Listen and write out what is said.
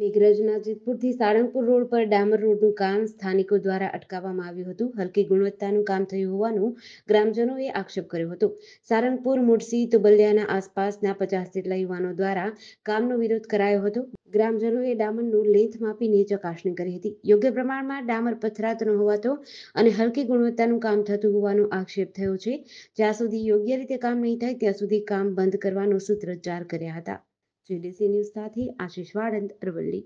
મેઘરજના જેતપુરથી Salangpur road પર ડામર રોડનું કામ સ્થાનિકો દ્વારા અટકાવવામાં આવ્યું હતું હલકી ગુણવત્તાનું કામ થયું હોવાનું ગ્રામજનોએ આક્ષેપ કર્યો હતો સાળંગપુર મુડસી તુબલિયાના આસપાસના પચાસ જેટલા યુવાનો દ્વારા કામનો વિરોધ કરાયો હતો ગ્રામજનોએ ડામરનું લેન્થ માપીને ચકાસણી કરી હતી યોગ્ય પ્રમાણમાં ડામર પથરાતો ન હોવાતો અને હલકી ગુણવત્તાનું કામ થતું હોવાનો આક્ષેપ થયો છે જ્યાં સુધી યોગ્ય રીતે કામ નહીં થાય ત્યાં સુધી કામ બંધ કરવાનો સૂત્રોચ્ચાર કર્યા હતા જેડીસી ન્યૂઝ સાથે આશીષ વાળંદ અરવલ્લી